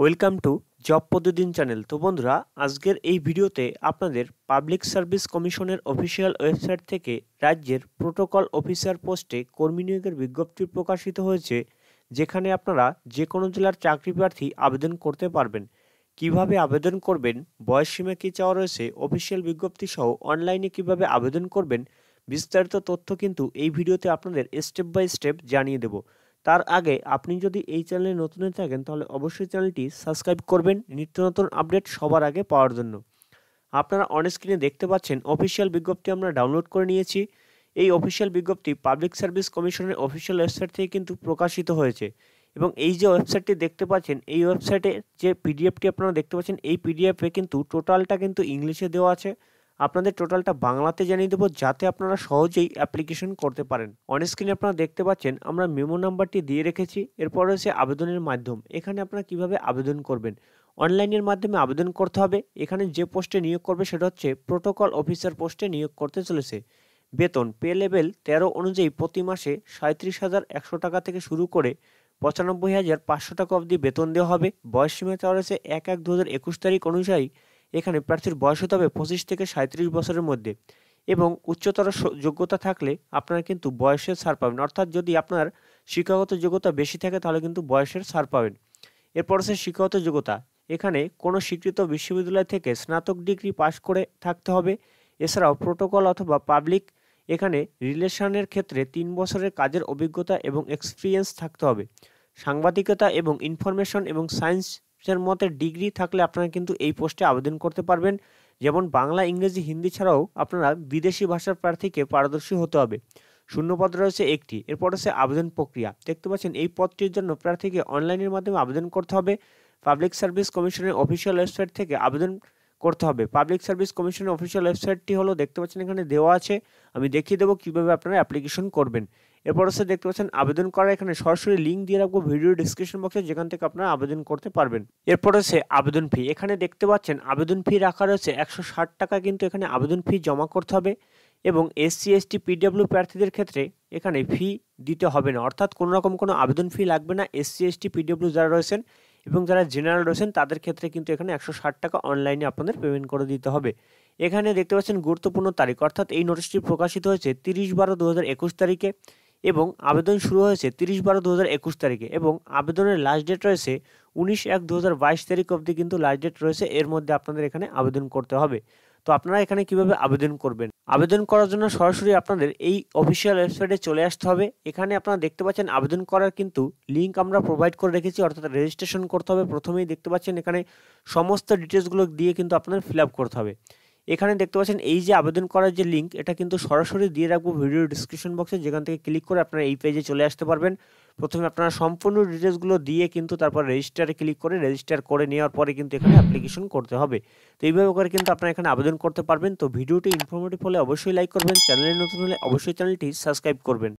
welcome to job প্রতিদিন channel তো বন্ধুরা আজকের এই ভিডিওতে আপনাদের পাবলিক সার্ভিস কমিশনের অফিসিয়াল ওয়েবসাইট থেকে রাজ্যের প্রোটোকল অফিসার পোস্টে কর্মী নিয়োগের বিজ্ঞপ্তি প্রকাশিত হয়েছে যেখানে আপনারা যে কোনো জেলার চাকরি প্রার্থী আবেদন করতে পারবেন কিভাবে আবেদন করবেন বয়স সীমা কী চাওয়া রয়েছে অফিসিয়াল বিজ্ঞপ্তি সহ অনলাইনে কিভাবে আবেদন করবেন বিস্তারিত তথ্য কিন্তু এই ভিডিওতে আপনাদের স্টেপ বাই স্টেপ জানিয়ে দেবো তার আগে আপনি যদি এই চ্যানেলে নতুন হয়ে থাকেন তাহলে অবশ্যই চ্যানেলটি সাবস্ক্রাইব করবেন নিত্য নতুন আপডেট সবার আগে পাওয়ার জন্য আপনারা অন স্ক্রিনে দেখতে পাচ্ছেন অফিসিয়াল বিজ্ঞপ্তি আমরা ডাউনলোড করে নিয়েছি এই অফিসিয়াল বিজ্ঞপ্তি পাবলিক সার্ভিস কমিশনের অফিসিয়াল ওয়েবসাইট থেকে কিন্তু প্রকাশিত হয়েছে এবং এই যে ওয়েবসাইটটি দেখতে পাচ্ছেন এই ওয়েবসাইটে যে পিডিএফটি আপনারা দেখতে পাচ্ছেন এই পিডিএফে কিন্তু টোটালটা কিন্তু ইংলিশে দেওয়া আছে আপনাদের টোটালটা বাংলাতে জানিয়ে দেবো যাতে আপনারা সহজেই অ্যাপ্লিকেশন করতে পারেন অন স্ক্রিনে আপনারা দেখতে পাচ্ছেন আমরা মেমো নাম্বারটি দিয়ে রেখেছি এরপর রয়েছে আবেদনের মাধ্যম এখানে আপনারা কিভাবে আবেদন করবেন অনলাইনের মাধ্যমে আবেদন করতে হবে এখানে যে পোস্টে নিয়োগ করবে সেটা হচ্ছে প্রোটোকল অফিসার পোস্টে নিয়োগ করতে চলেছে বেতন পে লেভেল তেরো অনুযায়ী প্রতি মাসে সাঁত্রিশ হাজার একশো টাকা থেকে শুরু করে পঁচানব্বই হাজার পাঁচশো টাকা অবধি বেতন দেওয়া হবে বয়স সীমা চাওয়া রয়েছে এক এক দু হাজার একুশ তারিখ অনুযায়ী এখানে প্রার্থীর বয়স হতে হবে পঁচিশ থেকে সাঁত্রিশ বছরের মধ্যে এবং উচ্চতর যোগ্যতা থাকলে আপনারা কিন্তু বয়সের ছাড় পাবেন অর্থাৎ যদি আপনার শিক্ষাগত যোগ্যতা বেশি থাকে তাহলে কিন্তু বয়সের ছাড় পাবেন এরপর আছে শিক্ষাগত যোগ্যতা এখানে কোনো স্বীকৃত বিশ্ববিদ্যালয় থেকে স্নাতক ডিগ্রি পাশ করে থাকতে হবে এছাড়াও প্রোটোকল অথবা পাবলিক এখানে রিলেশনের ক্ষেত্রে তিন বছরের কাজের অভিজ্ঞতা এবং এক্সপিরিয়েন্স থাকতে হবে সাংবাদিকতা এবং ইনফরমেশন এবং সায়েন্স আপনার মতে ডিগ্রি থাকলে আপনারা কিন্তু এই পোস্টে আবেদন করতে পারবেন যেমন বাংলা ইংরেজি হিন্দি ছাড়াও আপনারা বিদেশি ভাষার প্রার্থীকে পারদর্শী হতে হবে শূন্যপদ রয়েছে একটি এরপর আছে আবেদন প্রক্রিয়া দেখতে পাচ্ছেন এই পদটির জন্য প্রার্থীকে অনলাইনের মাধ্যমে আবেদন করতে হবে পাবলিক সার্ভিস কমিশনের অফিসিয়াল ওয়েবসাইট থেকে আবেদন করতে হবে পাবলিক সার্ভিস কমিশনের অফিসিয়াল ওয়েবসাইটটি হলো দেখতে পাচ্ছেন এখানে দেওয়া আছে আমি দেখিয়ে দেবো কীভাবে আপনারা অ্যাপ্লিকেশন করবেন এরপর হচ্ছে দেখতে পাচ্ছেন আবেদন করার এখানে সরাসরি লিঙ্ক দিয়ে রাখবো ভিডিও ডিসক্রিপশন বক্সে যেখান থেকে আপনারা আবেদন করতে পারবেন এরপর হচ্ছে আবেদন ফি এখানে দেখতে পাচ্ছেন আবেদন ফি রাখা রয়েছে একশো টাকা কিন্তু এখানে আবেদন ফি জমা করতে হবে এবং এসসি এসটি পিডব্লিউ প্রার্থীদের ক্ষেত্রে এখানে ফি দিতে হবে না অর্থাৎ কোনো রকম কোনো আবেদন ফি লাগবে না এসসি এসটি পিডব্লিউ যারা রয়েছেন এবং যারা জেনারেল রয়েছেন তাদের ক্ষেত্রে কিন্তু এখানে একশো টাকা অনলাইনে আপনাদের পেমেন্ট করে দিতে হবে এখানে দেখতে পাচ্ছেন গুরুত্বপূর্ণ তারিখ অর্থাৎ এই নোটিশটি প্রকাশিত হয়েছে তিরিশ বারো দু তারিখে এবং আবেদন শুরু হয়েছে তিরিশ বারো দু তারিখে এবং আবেদনের লাস্ট ডেট রয়েছে উনিশ এক দু হাজার বাইশ তারিখ অবধি কিন্তু লাস্ট ডেট রয়েছে এর মধ্যে আপনাদের এখানে আবেদন করতে হবে তো আপনারা এখানে কিভাবে আবেদন করবেন আবেদন করার জন্য সরাসরি আপনাদের এই অফিসিয়াল ওয়েবসাইটে চলে আসতে হবে এখানে আপনারা দেখতে পাচ্ছেন আবেদন করার কিন্তু লিঙ্ক আমরা প্রোভাইড করে রেখেছি অর্থাৎ রেজিস্ট্রেশন করতে হবে প্রথমেই দেখতে পাচ্ছেন এখানে সমস্ত ডিটেলসগুলো দিয়ে কিন্তু আপনাদের ফিল করতে হবে এখানে দেখতে পাচ্ছেন এই যে আবেদন করার যে লিঙ্ক এটা কিন্তু সরাসরি দিয়ে রাখবো ভিডিও ডিসক্রিপশন বক্সে যেখান থেকে ক্লিক করে আপনারা এই পেজে চলে আসতে পারবেন প্রথমে আপনারা সম্পূর্ণ ডিটেলসগুলো দিয়ে কিন্তু তারপর রেজিস্টারে ক্লিক করে রেজিস্টার করে নেওয়ার পরে কিন্তু এখানে অ্যাপ্লিকেশন করতে হবে তো এইভাবে করে কিন্তু আপনারা এখানে আবেদন করতে পারবেন তো ভিডিওটি ইনফরমেটিভ হলে অবশ্যই লাইক করবেন চ্যানেলে নতুন হলে অবশ্যই চ্যানেলটি সাবস্ক্রাইব করবেন